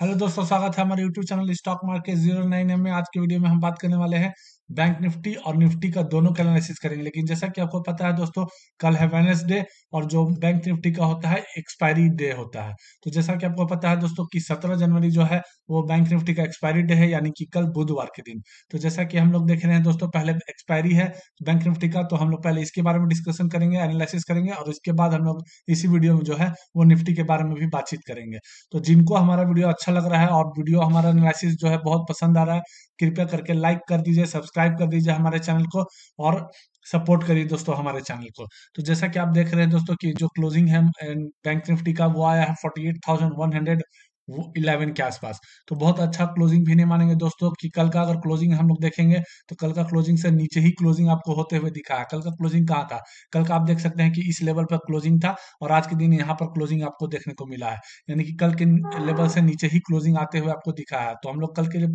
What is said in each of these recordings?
hello दोस्तों स्वागत है हमारे YouTube channel stock market zero nine M में आज के वीडियो में हम बात करने वाले हैं बैंक निफ्टी और निफ्टी का दोनों का एनालिसिस करेंगे लेकिन जैसा कि आपको पता है दोस्तों कल है वेनेसडे और जो बैंक निफ्टी का होता है एक्सपायरी डे होता है तो जैसा कि आपको पता है दोस्तों कि 17 जनवरी जो है वो बैंक निफ्टी का एक्सपायरी डे है यानी कि कल बुधवार के दिन तो जैसा कि हम लोग देख रहे हैं दोस्तों पहले एक्सपायरी है बैंक निफ्टी का तो हम लोग पहले इसके बारे में डिस्कशन करेंगे एनालिसिस करेंगे और इसके बाद हम लोग इसी वीडियो में जो है वो निफ्टी के बारे में भी बातचीत करेंगे तो जिनको हमारा वीडियो अच्छा लग रहा है और वीडियो हमारा एनालिसिस जो है बहुत पसंद आ रहा है कृपया करके लाइक कर दीजिए सब्सक्राइब कर दीजिए हमारे चैनल को और सपोर्ट करिए दोस्तों हमारे चैनल को तो जैसा कि आप देख रहे हैं दोस्तों कि जो क्लोजिंग है बैंक निफ्टी का वो आया है forty eight thousand one hundred eleven के आसपास तो बहुत अच्छा क्लोजिंग भी नहीं मानेंगे दोस्तों कि कल का अगर क्लोजिंग हम लोग देखेंगे तो कल का क्लोजिंग से नीचे ही क्लोजिंग आपको होते हुए दिखा है कल का क्लोजिंग कहाँ था कल का आप देख सकते हैं कि इस लेवल पर क्लोजिंग था और आज के दिन यहाँ पर क्लोजिंग आपको देखने को मिला है यानी कि कल के लेवल से नीचे ही क्लोजिंग आते हुए आपको दिखा है तो हम लोग कल के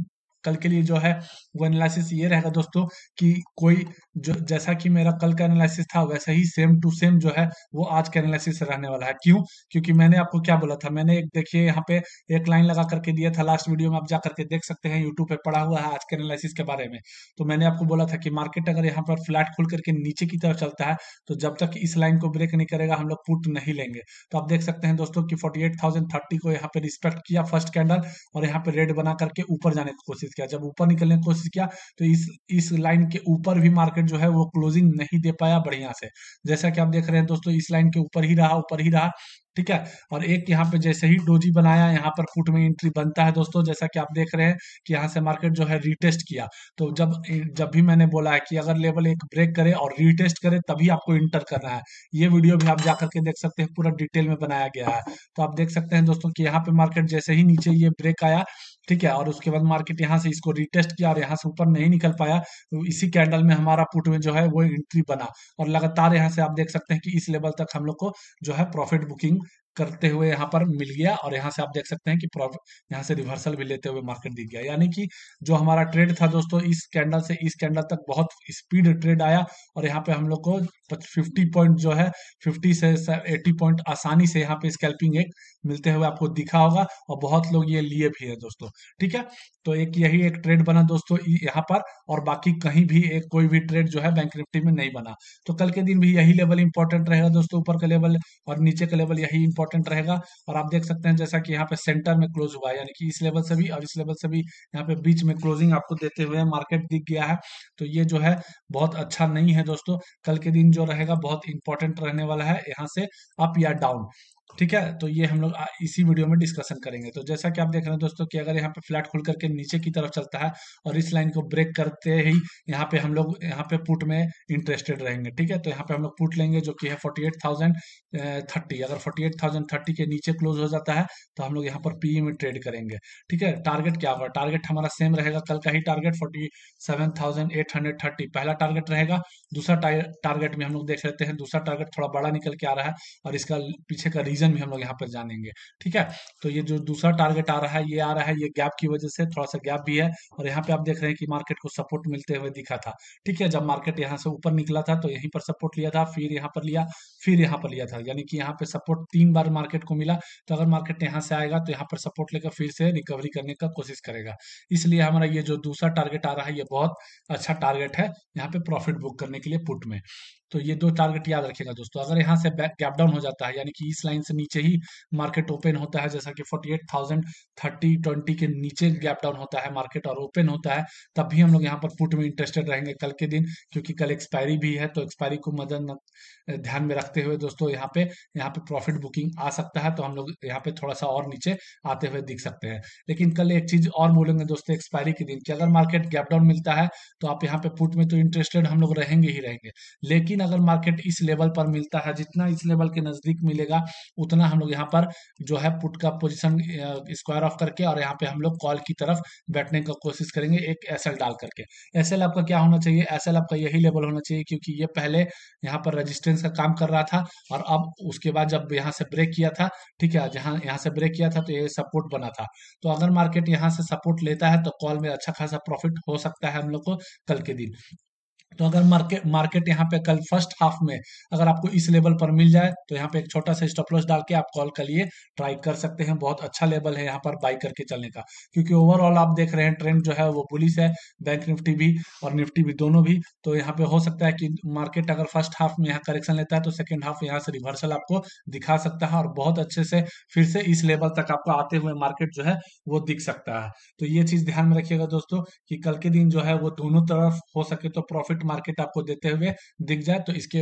कल के लिए जो है वो एनालिसिस ये रहेगा दोस्तों कि कोई जो जैसा कि मेरा कल का एनालिसिस था वैसा ही सेम टू सेम जो है वो आज का एनालिसिस रहने वाला है क्यों क्योंकि मैंने आपको क्या बोला था मैंने एक देखिए यहाँ पे एक लाइन लगा करके दिया था लास्ट वीडियो में आप जाकर के देख सकते हैं यूट्यूब पे पड़ा हुआ है आज के एनालिसिस के बारे में तो मैंने आपको बोला था कि मार्केट अगर यहाँ पर फ्लैट खुल करके नीचे की तरफ चलता है तो जब तक इस लाइन को ब्रेक नहीं करेगा हम लोग पुट नहीं लेंगे तो आप देख सकते हैं दोस्तों की फोर्टी को यहाँ पे रिस्पेक्ट किया फर्स्ट कैंडल और यहाँ पे रेड बना करके ऊपर जाने की कोशिश कोशिश किया जब ऊपर निकलने की कोशिश किया तो इस इस लाइन के ऊपर भी मार्केट जो है वो क्लोजिंग नहीं दे पाया बढ़िया से जैसा कि आप देख रहे हैं दोस्तों इस लाइन के ऊपर ही रहा ऊपर ही रहा ठीक है और एक यहाँ पे जैसे ही डोजी बनाया यहाँ पर फुट में एंट्री बनता है दोस्तों जैसा कि आप देख रहे हैं कि यहाँ से मार्केट जो है रीटेस्ट किया तो जब जब भी मैंने बोला है कि अगर लेवल एक ब्रेक करे और रीटेस्ट करे तभी आपको इंटर करना है ये वीडियो भी आप जाकर के देख सकते हैं पूरा डिटेल में बनाया गया है तो आप देख सकते हैं दोस्तों की यहाँ पे मार्केट जैसे ही नीचे ये ब्रेक आया ठीक है और उसके बाद मार्केट यहाँ से इसको रिटेस्ट किया और यहाँ से ऊपर नहीं निकल पाया तो इसी कैंडल में हमारा पुट में जो है वो एंट्री बना और लगातार यहाँ से आप देख सकते हैं कि इस लेवल तक हम लोग को जो है प्रॉफिट बुकिंग करते हुए यहाँ पर मिल गया और यहाँ से आप देख सकते हैं कि यहाँ से रिवर्सल भी लेते हुए मार्केट दिख गया यानी कि जो हमारा ट्रेड था दोस्तों इस कैंडल से इस कैंडल तक बहुत स्पीड ट्रेड आया और यहाँ पे हम लोग को 50 पॉइंट जो है 50 से 80 पॉइंट आसानी से यहाँ पे स्कैल्पिंग एक मिलते हुए आपको दिखा होगा और बहुत लोग ये लिए भी है दोस्तों ठीक है तो एक यही एक ट्रेड बना दोस्तों यहाँ पर और बाकी कहीं भी एक कोई भी ट्रेड जो है बैंक निफ्टी में नहीं बना तो कल के दिन भी यही लेवल इंपॉर्टेंट रहेगा दोस्तों ऊपर का लेवल और नीचे का लेवल यही इंपॉर्टेंट रहेगा और आप देख सकते हैं जैसा कि यहाँ पे सेंटर में क्लोज हुआ है यानी कि इस लेवल से भी और इस लेवल से भी यहाँ पे बीच में क्लोजिंग आपको देते हुए मार्केट दिख गया है तो ये जो है बहुत अच्छा नहीं है दोस्तों कल के दिन जो रहेगा बहुत इंपॉर्टेंट रहने वाला है यहाँ से अप या डाउन ठीक है तो ये हम लोग इसी वीडियो में डिस्कशन करेंगे तो जैसा कि आप देख रहे हैं दोस्तों कि अगर यहाँ पे फ्लैट खुल करके नीचे की तरफ चलता है और इस लाइन को ब्रेक करते ही यहाँ पे हम लोग यहाँ पे पुट में इंटरेस्टेड रहेंगे ठीक है तो यहाँ पे हम लोग पुट लेंगे जो कि है फोर्टी एट थाउजेंड थर्टी अगर फोर्टी एट थाउजेंड थर्टी के नीचे क्लोज हो जाता है तो हम लोग यहाँ पर पीई e में ट्रेड करेंगे ठीक है टारगेट क्या होगा टारगेट हमारा सेम रहेगा कल का ही target forty seven thousand eight hundred thirty पहला टारगेट रहेगा दूसरा टारगेट में हम लोग देख लेते हैं दूसरा टारगेट थोड़ा बड़ा निकल के आ रहा है और इसका पीछे का रीजन रीजन भी हम लोग यहाँ पर जानेंगे ठीक है तो ये जो दूसरा टारगेट आ रहा है ये आ रहा है ये गैप की वजह से थोड़ा सा गैप भी है और यहाँ पे आप देख रहे हैं कि मार्केट को सपोर्ट मिलते हुए दिखा था ठीक है जब मार्केट यहाँ से ऊपर निकला था तो यहीं पर सपोर्ट लिया था फिर यहाँ पर लिया फिर यहाँ पर लिया था यानी कि यहाँ पे सपोर्ट तीन बार मार्केट को मिला तो अगर मार्केट यहाँ से आएगा तो यहाँ पर सपोर्ट लेकर फिर से रिकवरी करने का कोशिश करेगा इसलिए हमारा ये जो दूसरा टारगेट आ रहा है ये बहुत अच्छा टारगेट है यहाँ पे प्रॉफिट बुक करने के लिए पुट में तो ये दो टारगेट याद रखिएगा दोस्तों अगर यहाँ से गैप डाउन हो जाता है यानी कि इस लाइन से नीचे ही मार्केट ओपन होता है जैसा कि forty eight thousand thirty twenty के नीचे गैप डाउन होता है मार्केट और ओपन होता है तब भी हम लोग यहाँ पर पुट में इंटरेस्टेड रहेंगे कल के दिन क्योंकि कल एक्सपायरी भी है तो एक्सपायरी को मदद ध्यान में रखते हुए दोस्तों यहाँ पे यहाँ पे प्रॉफिट बुकिंग आ सकता है तो हम लोग यहाँ पे थोड़ा सा और नीचे आते हुए दिख सकते हैं लेकिन कल एक चीज और बोलेंगे दोस्तों एक्सपायरी के दिन कि अगर मार्केट गैप डाउन मिलता है तो आप यहाँ पे पुट में तो इंटरेस्टेड हम लोग रहेंगे ही रहेंगे लेकिन अगर मार्केट इस लेवल पर मिलता है जितना इस लेवल के नजदीक मिलेगा उतना हम लोग यहाँ पर जो है पुट का पोजिशन स्क्वायर ऑफ करके और यहाँ पे हम लोग कॉल की तरफ बैठने का कोशिश करेंगे एक एस डाल करके एस आपका क्या होना चाहिए एस आपका यही लेवल होना चाहिए क्योंकि ये पहले यहाँ पर रजिस्टेंस का काम कर रहा था और अब उसके बाद जब यहाँ से ब्रेक किया था ठीक है जहाँ यहाँ से ब्रेक किया था तो ये सपोर्ट बना था तो अगर मार्केट यहाँ से सपोर्ट लेता है तो कॉल में अच्छा खासा प्रॉफिट हो सकता है हम लोग को कल के दिन तो अगर मार्केट मार्केट यहाँ पे कल फर्स्ट हाफ में अगर आपको इस लेवल पर मिल जाए तो यहाँ पे एक छोटा सा स्टॉप लॉस डाल के आप कॉल के लिए ट्राई कर सकते हैं बहुत अच्छा लेवल है यहाँ पर बाई करके चलने का क्योंकि ओवरऑल आप देख रहे हैं ट्रेंड जो है वो पुलिस है बैंक निफ्टी भी और निफ्टी भी दोनों भी तो यहाँ पे हो सकता है कि मार्केट अगर फर्स्ट हाफ में यहाँ करेक्शन लेता है तो सेकेंड हाफ यहाँ से रिवर्सल आपको दिखा सकता है और बहुत अच्छे से फिर से इस लेवल तक आपको आते हुए मार्केट जो है वो दिख सकता है तो ये चीज ध्यान में रखिएगा दोस्तों की कल के दिन जो है वो दोनों तरफ हो सके तो प्रॉफिट मार्केट आपको देते हुए दिख जाए तो इसके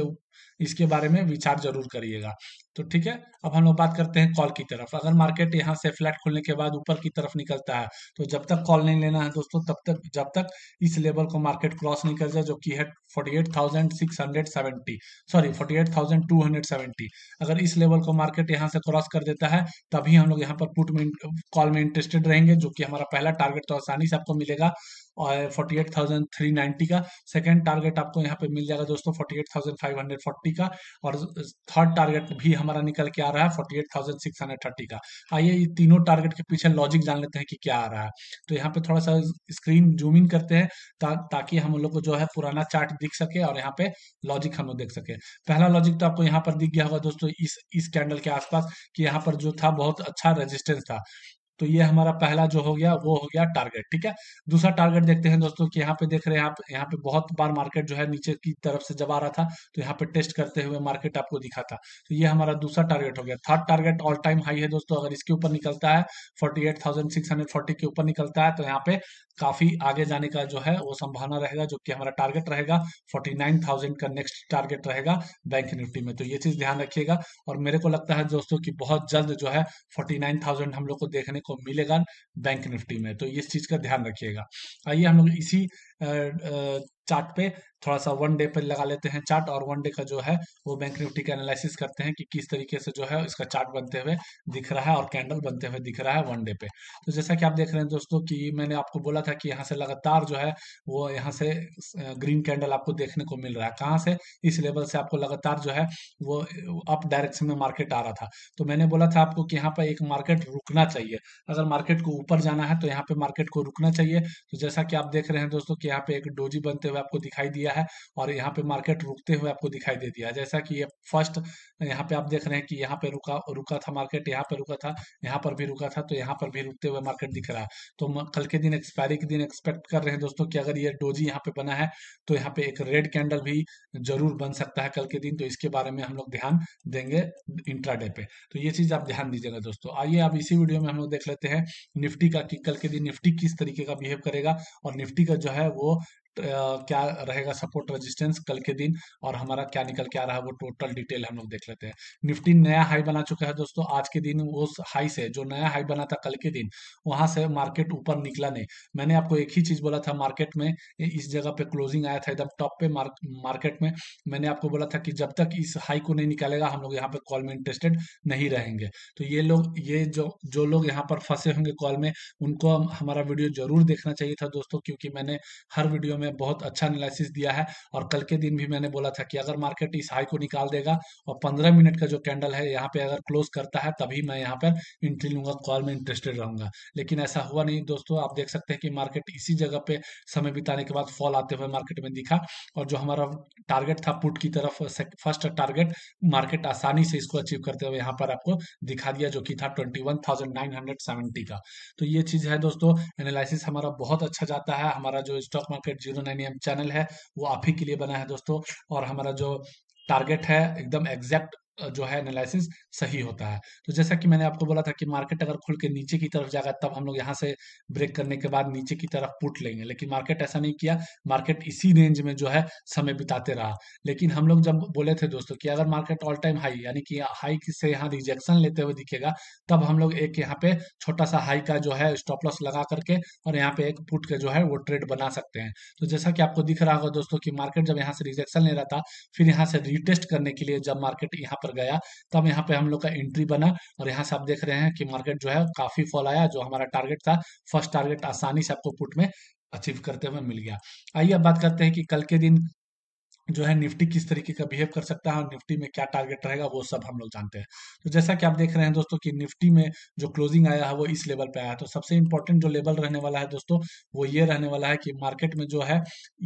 इसके बारे में विचार जरूर करिएगा तो ठीक है अब हम लोग बात करते हैं कॉल की तरफ अगर मार्केट यहाँ से फ्लैट खुलने के बाद ऊपर की तरफ निकलता है तो जब तक कॉल नहीं लेना है दोस्तों तब तक जब तक इस लेवल को मार्केट क्रॉस नहीं कर जाए जो कि है forty eight thousand six hundred seventy sorry forty eight thousand two hundred seventy अगर इस लेवल को मार्केट यहाँ से क्रॉस कर देता है तभी हम लोग यहाँ पर पुट में कॉल में इंटरेस्टेड रहेंगे जो कि हमारा पहला टारगेट तो आसानी से आपको मिलेगा और forty eight thousand three ninety का सेकेंड टारगेट आपको यहाँ पे मिल जाएगा दोस्तों forty eight thousand five hundred forty का और थर्ड टारगेट भी हमारा निकल के आ रहा है forty eight thousand six hundred thirty का आइए ये तीनों टारगेट के पीछे लॉजिक जान लेते हैं कि क्या आ रहा है तो यहाँ पे थोड़ा सा स्क्रीन जूम इन करते हैं ता, ताकि हम लोग को जो है पुराना चार्ट दिख सके और यहाँ पे लॉजिक हम लोग देख सके पहला लॉजिक तो आपको यहाँ पर दिख गया होगा दोस्तों इस इस कैंडल के आसपास कि यहाँ पर जो था बहुत अच्छा रेजिस्टेंस था तो ये हमारा पहला जो हो गया वो हो गया टारगेट ठीक है दूसरा टारगेट देखते हैं दोस्तों कि यहाँ पे देख रहे हैं आप यहाँ पे बहुत बार मार्केट जो है नीचे की तरफ से जब आ रहा था तो यहाँ पे टेस्ट करते हुए मार्केट आपको दिखा था तो ये हमारा दूसरा टारगेट हो गया third target all time high है दोस्तों अगर इसके ऊपर निकलता है फोर्टी के ऊपर निकलता है तो यहाँ पे काफी आगे जाने का जो है वो संभावना रहेगा जो कि हमारा टारगेट रहेगा थाउजेंड का नेक्स्ट टारगेट रहेगा बैंक निफ्टी में तो ये चीज ध्यान रखिएगा और मेरे को लगता है दोस्तों कि बहुत जल्द जो है थाउजेंड हम लोग को देखने को आपको मिलेगा बैंक निफ्टी में तो इस चीज का ध्यान रखिएगा आइए हम लोग इसी चार्ट पे थोड़ा सा वन डे पर लगा लेते हैं चार्ट और वन डे का जो है वो बैंक निफ्टी का एनालिसिस करते हैं कि किस तरीके से जो है इसका चार्ट बनते हुए दिख रहा है और कैंडल बनते हुए दिख रहा है वन डे पे तो जैसा कि आप देख रहे हैं दोस्तों कि मैंने आपको बोला था कि यहाँ से लगातार जो है वो यहाँ से ग्रीन कैंडल आपको देखने को मिल रहा है कहाँ से इस लेवल से आपको लगातार जो है वो अप डायरेक्शन में मार्केट आ रहा था तो मैंने बोला था आपको कि यहाँ पर एक मार्केट रुकना चाहिए अगर मार्केट को ऊपर जाना है तो यहाँ पे मार्केट को रुकना चाहिए तो जैसा कि आप देख रहे हैं दोस्तों कि यहाँ पे एक डोजी बनते हुए आपको दिखाई दिया दिया है और यहाँ पे मार्केट रुकते हुए आपको दिखाई दे दिया जैसा कि ये फर्स्ट यहाँ पे आप देख रहे हैं कि यहाँ पे रुका रुका था मार्केट यहाँ पे रुका था यहाँ पर भी रुका था तो यहाँ पर भी रुकते हुए मार्केट दिख रहा है तो कल के दिन एक्सपायरी के दिन एक्सपेक्ट कर रहे हैं दोस्तों की अगर ये डोजी यहाँ पे बना है तो यहाँ पे एक रेड कैंडल भी जरूर बन सकता है कल के दिन तो इसके बारे में हम लोग ध्यान देंगे इंट्राडे पे तो ये चीज आप ध्यान दीजिएगा दोस्तों आइए आप इसी वीडियो में हम लोग देख लेते हैं निफ्टी का कि कल के दिन निफ्टी किस तरीके का बिहेव करेगा और निफ्टी का जो है वो क्या रहेगा सपोर्ट रेजिस्टेंस कल के दिन और हमारा क्या निकल के आ रहा है वो टोटल डिटेल हम लोग देख लेते हैं निफ्टी नया हाई बना चुका है दोस्तों आज के दिन उस हाई से जो नया हाई बना था कल के दिन वहां से मार्केट ऊपर निकला नहीं मैंने आपको एक ही चीज बोला था मार्केट में इस जगह पे क्लोजिंग आया था एकदम टॉप पे मार्क, मार्केट में मैंने आपको बोला था कि जब तक इस हाई को नहीं निकालेगा हम लोग यहाँ पे कॉल में इंटरेस्टेड नहीं रहेंगे तो ये लोग ये जो जो लोग यहाँ पर फंसे होंगे कॉल में उनको हमारा वीडियो जरूर देखना चाहिए था दोस्तों क्योंकि मैंने हर वीडियो में बहुत अच्छा एनालिसिस दिया है और कल के दिन भी मैंने बोला था कि अगर मार्केट इस हाई को निकाल देगा और पंद्रह मिनट का जो कैंडल है यहाँ पे अगर क्लोज करता है तभी मैं यहाँ पर इंट्री लूंगा कॉल में इंटरेस्टेड रहूंगा लेकिन ऐसा हुआ नहीं दोस्तों आप देख सकते हैं कि मार्केट इसी जगह पे समय बिताने के बाद फॉल आते हुए मार्केट में दिखा और जो हमारा टारगेट था पुट की तरफ फर्स्ट टारगेट मार्केट आसानी से इसको अचीव करते हुए यहाँ पर आपको दिखा दिया जो कि था ट्वेंटी का तो ये चीज है दोस्तों एनालिसिस हमारा बहुत अच्छा जाता है हमारा जो stock market zero nine M channel है वो आप ही के लिए बना है दोस्तों और हमारा जो टारगेट है एकदम एग्जैक्ट जो है एनालिसिस सही होता है तो जैसा कि मैंने आपको बोला था कि मार्केट अगर खुल के नीचे की तरफ जाएगा तब हम लोग यहाँ से ब्रेक करने के बाद नीचे की तरफ पुट लेंगे लेकिन मार्केट ऐसा नहीं किया मार्केट इसी रेंज में जो है समय बिताते रहा लेकिन हम लोग जब बोले थे दोस्तों कि अगर मार्केट ऑल टाइम हाई यानी कि हाई से यहाँ रिजेक्शन लेते हुए दिखेगा तब हम लोग एक यहाँ पे छोटा सा हाई का जो है स्टॉप लॉस लगा करके और यहाँ पे एक पुट के जो है वो ट्रेड बना सकते हैं तो जैसा कि आपको दिख रहा होगा दोस्तों की मार्केट जब यहाँ से रिजेक्शन ले रहा था फिर यहाँ से रिटेस्ट करने के लिए जब मार्केट यहाँ पर गया तब यहाँ पे हम लोग का एंट्री बना और यहाँ से आप देख रहे हैं कि मार्केट जो है काफी फॉल आया जो हमारा टारगेट था फर्स्ट टारगेट आसानी से आपको पुट में अचीव करते हुए मिल गया आइए अब बात करते हैं कि कल के दिन जो है निफ्टी किस तरीके का बिहेव कर सकता है और निफ्टी में क्या टारगेट रहेगा वो सब हम लोग जानते हैं तो जैसा कि आप देख रहे हैं दोस्तों कि निफ्टी में जो क्लोजिंग आया है वो इस लेवल पे आया है तो सबसे इंपॉर्टेंट जो लेवल रहने वाला है दोस्तों वो ये रहने वाला है कि मार्केट में जो है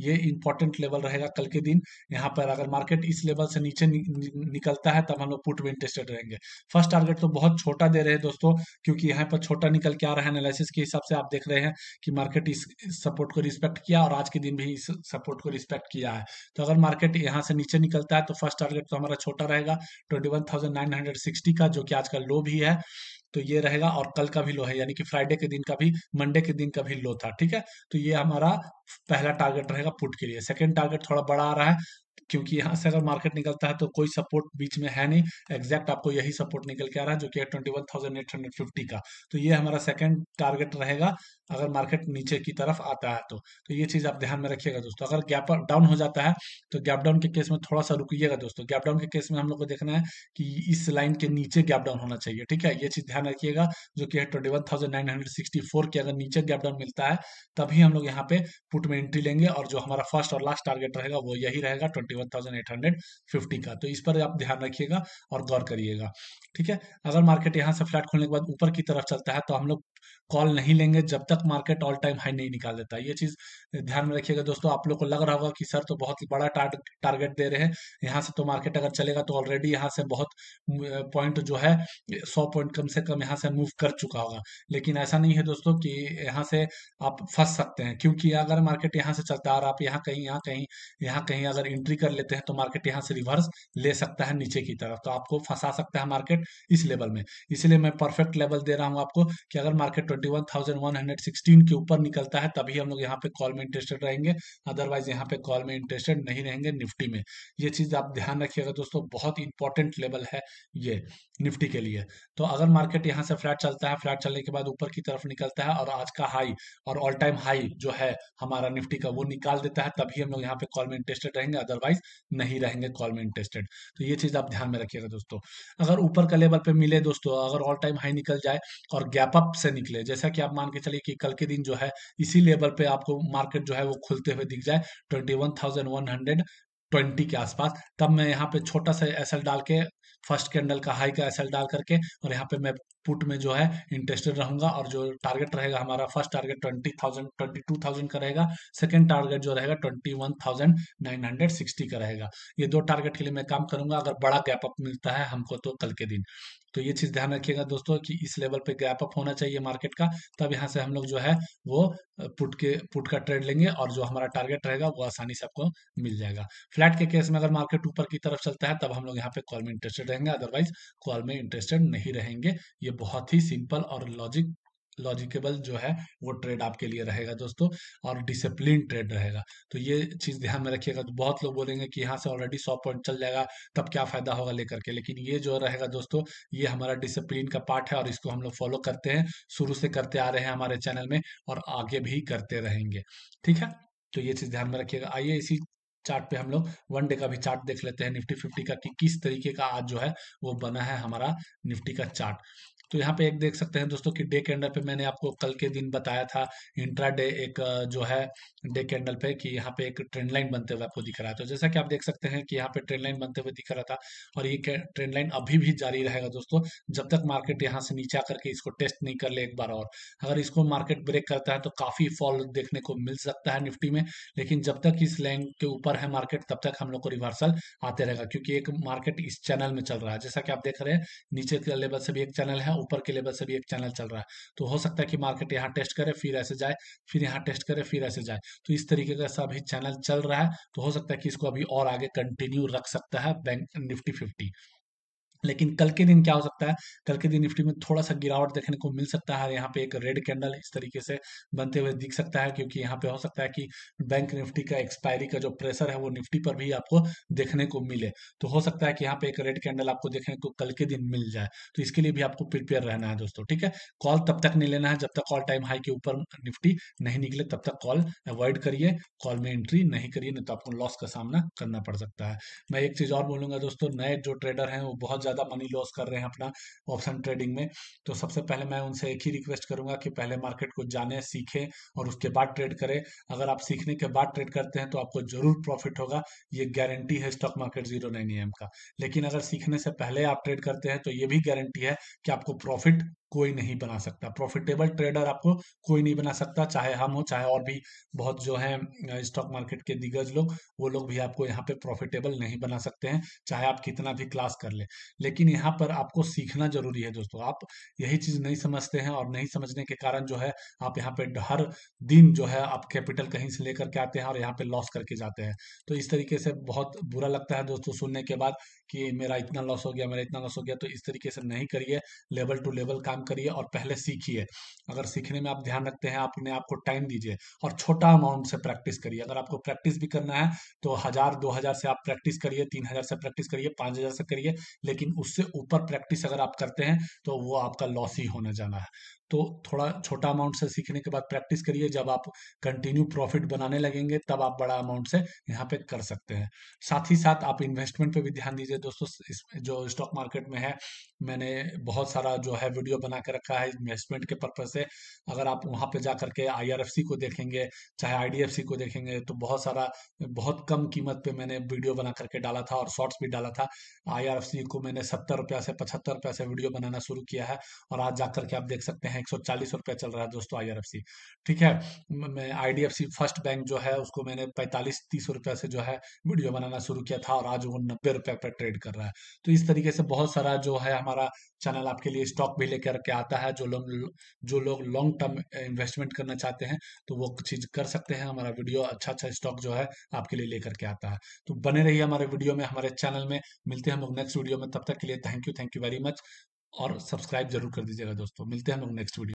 ये इंपॉर्टेंट लेवल रहेगा कल के दिन यहाँ पर अगर मार्केट इस लेवल से नीचे निकलता है तब हम लोग पुट में इंटरेस्टेड रहेंगे फर्स्ट टारगेट तो बहुत छोटा दे रहे हैं दोस्तों क्योंकि यहाँ पर छोटा निकल के आ रहा है एनालिसिस के हिसाब से आप देख रहे हैं कि मार्केट इस सपोर्ट को रिस्पेक्ट किया और आज के दिन भी इस सपोर्ट को रिस्पेक्ट किया है तो अगर मार्केट यहाँ से नीचे निकलता है तो फर्स्ट टारगेट तो हमारा छोटा रहेगा twenty one thousand nine hundred sixty का जो कि आज का लो भी है तो ये रहेगा और कल का भी लो है यानी कि फ्राइडे के दिन का भी मंडे के दिन का भी लो था ठीक है तो ये हमारा पहला टारगेट रहेगा पुट के लिए सेकेंड टारगेट थोड़ा बड़ा आ रहा है क्योंकि यहाँ से अगर मार्केट निकलता है तो कोई सपोर्ट बीच में है नहीं एग्जैक्ट आपको यही सपोर्ट निकल के आ रहा है जो कि twenty one thousand eight hundred fifty का तो ये हमारा सेकंड टारगेट रहेगा अगर मार्केट नीचे की तरफ आता है तो तो ये चीज़ आप ध्यान में रखिएगा दोस्तों अगर गैप डाउन हो जाता है तो गैप डाउन के केस में थोड़ा सा रुकिएगा दोस्तों गैप डाउन के केस में हम लोग को देखना है कि इस लाइन के नीचे गैप डाउन होना चाहिए ठीक है ये चीज़ ध्यान रखिएगा जो कि है twenty one thousand nine hundred sixty four के अगर नीचे गैप डाउन मिलता है तभी हम लोग यहाँ पे पुट में एंट्री लेंगे और जो हमारा फर्स्ट और लास्ट टारगेट रहेगा वो यही रहेगा twenty one thousand eight hundred fifty का तो इस पर आप ध्यान रखिएगा और गौर करिएगा ठीक है अगर मार्केट यहाँ से फ्लैट खोलने के बाद ऊपर की तरफ चलता है तो हम लोग कॉल नहीं लेंगे जब तक तक मार्केट ऑल टाइम हाई नहीं निकाल देता ये चीज ध्यान में रखिएगा दोस्तों आप लोग को लग रहा होगा कि सर तो बहुत बड़ा टारगेट दे रहे हैं यहाँ से तो मार्केट अगर चलेगा तो ऑलरेडी यहाँ से बहुत पॉइंट जो है सौ पॉइंट कम से कम यहाँ से मूव कर चुका होगा लेकिन ऐसा नहीं है दोस्तों कि यहाँ से आप फंस सकते हैं क्योंकि अगर मार्केट यहाँ से चलता है और आप यहाँ कहीं यहाँ कहीं यहाँ कहीं अगर एंट्री कर लेते हैं तो मार्केट यहाँ से रिवर्स ले सकता है नीचे की तरफ तो आपको फंसा सकता है मार्केट इस लेवल में इसलिए मैं परफेक्ट लेवल दे रहा हूँ आपको कि अगर मार्केट ट्वेंटी सिक्सटीन के ऊपर निकलता है तभी हम लोग यहाँ पे कॉल में इंटरेस्टेड रहेंगे अदरवाइज यहाँ पे कॉल में इंटरेस्टेड नहीं रहेंगे निफ्टी में ये चीज आप ध्यान रखिएगा दोस्तों बहुत इंपॉर्टेंट लेवल है ये निफ्टी के लिए तो अगर मार्केट यहाँ से फ्लैट चलता है फ्लैट चलने के बाद ऊपर की तरफ निकलता है और आज का हाई और ऑल टाइम हाई जो है हमारा निफ्टी का वो निकाल देता है तभी हम लोग यहाँ पे कॉल में इंटरेस्टेड रहेंगे अदरवाइज नहीं रहेंगे कॉल में इंटरेस्टेड तो ये चीज आप ध्यान में रखिएगा दोस्तों अगर ऊपर का लेवल पे मिले दोस्तों अगर ऑल टाइम हाई निकल जाए और गैप अप से निकले जैसा कि आप मान के चलिए कि कल के दिन जो है इसी लेवल पे आपको मार्केट जो है वो खुलते हुए दिख जाए twenty one thousand one hundred twenty के आसपास तब मैं यहाँ पे छोटा सा एस डाल के फर्स्ट कैंडल का हाई का एस डाल करके और यहाँ पे मैं पुट में जो है इंटरेस्टेड रहूंगा और जो टारगेट रहेगा हमारा first target twenty thousand twenty two thousand का रहेगा सेकेंड टारगेट जो रहेगा twenty one thousand nine hundred sixty का रहेगा ये दो टारगेट के लिए मैं काम करूंगा अगर बड़ा गैप अप मिलता है हमको तो कल के दिन तो ये चीज ध्यान रखिएगा दोस्तों कि इस लेवल पे गैप अप होना चाहिए मार्केट का तब यहाँ से हम लोग जो है वो पुट के पुट का ट्रेड लेंगे और जो हमारा टारगेट रहेगा वो आसानी से आपको मिल जाएगा फ्लैट के केस में अगर मार्केट ऊपर की तरफ चलता है तब हम लोग यहाँ पे कॉल में इंटरेस्टेड रहेंगे अदरवाइज कॉल में इंटरेस्टेड नहीं रहेंगे ये बहुत ही सिंपल और लॉजिक लॉजिकेबल जो है वो ट्रेड आपके लिए रहेगा दोस्तों और डिसिप्लिन ट्रेड रहेगा तो ये चीज़ ध्यान में रखिएगा तो बहुत लोग बोलेंगे कि यहाँ से ऑलरेडी सौ पॉइंट चल जाएगा तब क्या फायदा होगा लेकर के लेकिन ये जो रहेगा दोस्तों ये हमारा डिसिप्लिन का पार्ट है और इसको हम लोग फॉलो करते हैं शुरू से करते आ रहे हैं हमारे चैनल में और आगे भी करते रहेंगे ठीक है तो ये चीज़ ध्यान में रखिएगा आइए इसी चार्ट पे हम लोग वन डे का भी चार्ट देख लेते हैं निफ्टी फिफ्टी का कि किस तरीके का आज जो है वो बना है हमारा निफ्टी का चार्ट तो यहाँ पे एक देख सकते हैं दोस्तों कि डे कैंडल पे मैंने आपको कल के दिन बताया था इंट्रा डे एक जो है डे कैंडल पे कि यहाँ पे एक ट्रेंड लाइन बनते हुए आपको दिख रहा है तो जैसा कि आप देख सकते हैं कि यहाँ पे ट्रेंड लाइन बनते हुए दिख रहा था और ये ट्रेंड लाइन अभी भी जारी रहेगा दोस्तों जब तक मार्केट यहाँ से नीचे आकर के इसको टेस्ट नहीं कर ले एक बार और अगर इसको मार्केट ब्रेक करता है तो काफी फॉल देखने को मिल सकता है निफ्टी में लेकिन जब तक इस लाइन के ऊपर है मार्केट तब तक हम लोग को रिवर्सल आते रहेगा क्योंकि एक मार्केट इस चैनल में चल रहा है जैसा कि आप देख रहे हैं नीचे के लेवल से भी एक चैनल है ऊपर के लेवल से भी एक चैनल चल रहा है तो हो सकता है कि मार्केट यहाँ टेस्ट करे फिर ऐसे जाए फिर यहाँ टेस्ट करे फिर ऐसे जाए तो इस तरीके का सब चैनल चल रहा है तो हो सकता है कि इसको अभी और आगे कंटिन्यू रख सकता है बैंक निफ्टी फिफ्टी लेकिन कल के दिन क्या हो सकता है कल के दिन निफ्टी में थोड़ा सा गिरावट देखने को मिल सकता है यहाँ पे एक रेड कैंडल इस तरीके से बनते हुए दिख सकता है क्योंकि यहाँ पे हो सकता है कि बैंक निफ्टी का एक्सपायरी का जो प्रेशर है वो निफ्टी पर भी आपको देखने को मिले तो हो सकता है कि यहाँ पे एक रेड कैंडल आपको देखने को कल के दिन मिल जाए तो इसके लिए भी आपको प्रिपेयर रहना है दोस्तों ठीक है कॉल तब तक नहीं लेना है जब तक कॉल टाइम हाई के ऊपर निफ्टी नहीं निकले तब तक कॉल अवॉइड करिए कॉल में एंट्री नहीं करिए नहीं तो आपको लॉस का सामना करना पड़ सकता है मैं एक चीज और बोलूंगा दोस्तों नए जो ट्रेडर है वो बहुत ज्यादा ज़्यादा मनी लॉस कर रहे हैं अपना ऑप्शन ट्रेडिंग में तो सबसे पहले मैं उनसे एक ही रिक्वेस्ट करूंगा कि पहले मार्केट को जाने सीखें और उसके बाद ट्रेड करें अगर आप सीखने के बाद ट्रेड करते हैं तो आपको जरूर प्रॉफिट होगा ये गारंटी है स्टॉक मार्केट जीरो नाइन का लेकिन अगर सीखने से पहले आप ट्रेड करते हैं तो ये भी गारंटी है कि आपको प्रॉफिट कोई नहीं बना सकता प्रॉफिटेबल ट्रेडर आपको कोई नहीं बना सकता चाहे हम हो चाहे और भी बहुत जो है स्टॉक मार्केट के दिग्गज लोग वो लोग भी आपको यहाँ पे प्रॉफिटेबल नहीं बना सकते हैं चाहे आप कितना भी क्लास कर ले लेकिन यहाँ पर आपको सीखना जरूरी है दोस्तों आप यही चीज नहीं समझते हैं और नहीं समझने के कारण जो है आप यहाँ पे हर दिन जो है आप कैपिटल कहीं से लेकर के आते हैं और यहाँ पे लॉस करके जाते हैं तो इस तरीके से बहुत बुरा लगता है दोस्तों सुनने के बाद कि मेरा इतना लॉस हो गया मेरा इतना लॉस हो गया तो इस तरीके से नहीं करिए लेवल टू लेवल काम काम करिए और पहले सीखिए अगर सीखने में आप ध्यान रखते हैं आप अपने आप को टाइम दीजिए और छोटा अमाउंट से प्रैक्टिस करिए अगर आपको प्रैक्टिस भी करना है तो हजार दो हजार से आप प्रैक्टिस करिए तीन हजार से प्रैक्टिस करिए पांच हजार से करिए लेकिन उससे ऊपर प्रैक्टिस अगर आप करते हैं तो वो आपका लॉस ही होने जाना है तो थोड़ा छोटा अमाउंट से सीखने के बाद प्रैक्टिस करिए जब आप कंटिन्यू प्रॉफिट बनाने लगेंगे तब आप बड़ा अमाउंट से यहाँ पे कर सकते हैं साथ ही साथ आप इन्वेस्टमेंट पे भी ध्यान दीजिए दोस्तों इस जो स्टॉक मार्केट में है मैंने बहुत सारा जो है वीडियो बना के रखा है इन्वेस्टमेंट के पर्पज से अगर आप वहाँ पे जा करके आईआरएफसी को देखेंगे चाहे आईडीएफसी को देखेंगे तो बहुत सारा बहुत कम कीमत पे मैंने वीडियो बना करके डाला था और शॉर्ट्स भी डाला था आईआरएफसी को मैंने सत्तर रुपया से पचहत्तर रुपया से वीडियो बनाना शुरू किया है और आज जा करके आप देख सकते हैं एक सौ चालीस रुपया चल रहा है दोस्तों आई ठीक है मैं आई फर्स्ट बैंक जो है उसको मैंने पैंतालीस तीस रुपया से जो है वीडियो बनाना शुरू किया था और आज वो नब्बे रुपये पर ट्रेड कर रहा है तो इस तरीके से बहुत सारा जो है हमारा चैनल आपके लिए स्टॉक भी लेकर करके आता है जो लोग जो लोग लॉन्ग टर्म इन्वेस्टमेंट करना चाहते हैं तो वो चीज़ कर सकते हैं हमारा वीडियो अच्छा अच्छा स्टॉक जो है आपके लिए लेकर के आता है तो बने रहिए हमारे वीडियो में हमारे चैनल में मिलते हैं हम लोग नेक्स्ट वीडियो में तब तक के लिए thank you thank you very much और सब्सक्राइब जरूर कर दीजिएगा दोस्तों मिलते हैं हम लोग नेक्स्ट वीडियो